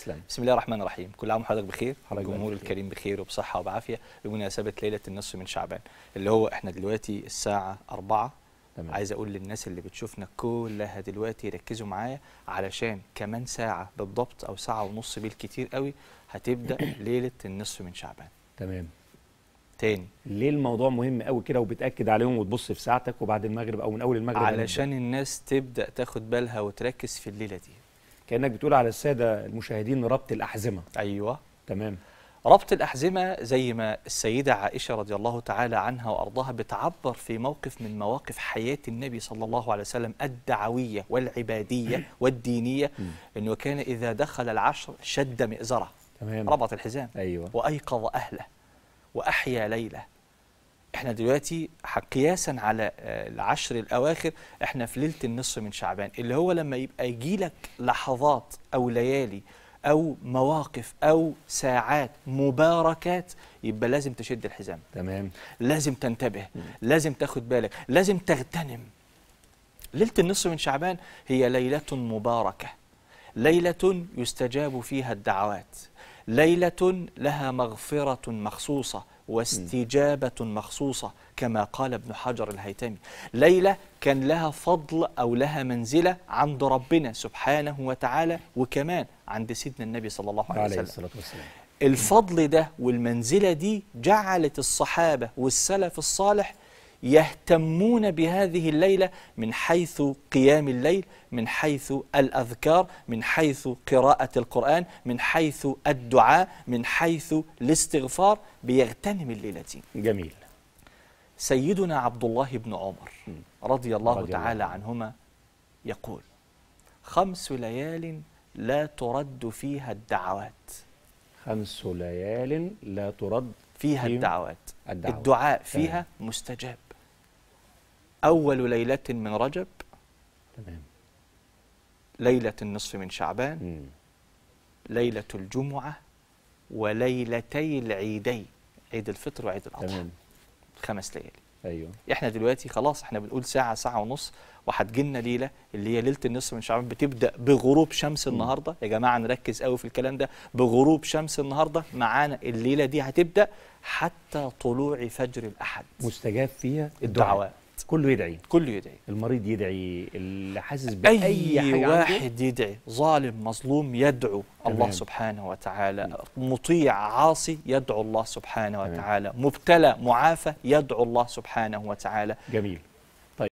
تسلم بسم الله الرحمن الرحيم كل عام وحضرتك بخير الجمهور الكريم بخير وبصحة وبعافية بمناسبة ليلة النصف من شعبان اللي هو احنا دلوقتي الساعة 4 تمام. عايز اقول للناس اللي بتشوفنا كلها دلوقتي ركزوا معايا علشان كمان ساعة بالضبط او ساعة ونص بالكتير قوي هتبدأ ليلة النصف من شعبان تمام تاني ليه الموضوع مهم قوي كده وبتاكد عليهم وتبص في ساعتك وبعد المغرب او من اول المغرب علشان الناس تبدا تاخد بالها وتركز في الليله دي كانك بتقول على الساده المشاهدين ربط الاحزمه ايوه تمام ربط الأحزمة زي ما السيدة عائشة رضي الله تعالى عنها وأرضاها بتعبر في موقف من مواقف حياة النبي صلى الله عليه وسلم الدعوية والعبادية والدينية أنه كان إذا دخل العشر شد مئزرة تمام. ربط الحزام أيوة. وأيقظ أهله وأحيا ليله احنا دلوقتي قياسا على آه، العشر الاواخر احنا في ليله النصف من شعبان اللي هو لما يبقى يجي لك لحظات او ليالي او مواقف او ساعات مباركات يبقى لازم تشد الحزام تمام لازم تنتبه لازم تاخد بالك لازم تغتنم ليله النصف من شعبان هي ليله مباركه ليله يستجاب فيها الدعوات ليلة لها مغفرة مخصوصة واستجابة مخصوصة كما قال ابن حجر الهيتمي ليلة كان لها فضل أو لها منزلة عند ربنا سبحانه وتعالى وكمان عند سيدنا النبي صلى الله عليه, عليه وسلم الفضل ده والمنزلة دي جعلت الصحابة والسلف الصالح يهتمون بهذه الليلة من حيث قيام الليل من حيث الأذكار من حيث قراءة القرآن من حيث الدعاء من حيث الاستغفار بيغتنم الليلة جميل سيدنا عبد الله بن عمر رضي الله رضي تعالى الله. عنهما يقول خمس ليال لا ترد فيها الدعوات خمس ليال لا ترد فيها الدعوات الدعاء فيها آه. مستجاب أول ليلة من رجب تمام ليلة النصف من شعبان مم. ليلة الجمعة وليلتي العيدين عيد الفطر وعيد الأضحى تمام خمس ليالي ايوه احنا دلوقتي خلاص احنا بنقول ساعه ساعه ونص وهتجي لنا ليله اللي هي ليله النصف من شعبان بتبدا بغروب شمس النهارده يا جماعه نركز قوي في الكلام ده بغروب شمس النهارده معانا الليله دي هتبدا حتى طلوع فجر الاحد مستجاب فيها الدعاء كله يدعي كله يدعي المريض يدعي اللي حاسس باي أي حاجة واحد يدعي ظالم مظلوم يدعو تمام. الله سبحانه وتعالى مطيع عاصي يدعو الله سبحانه وتعالى مبتلى معافى يدعو الله سبحانه وتعالى جميل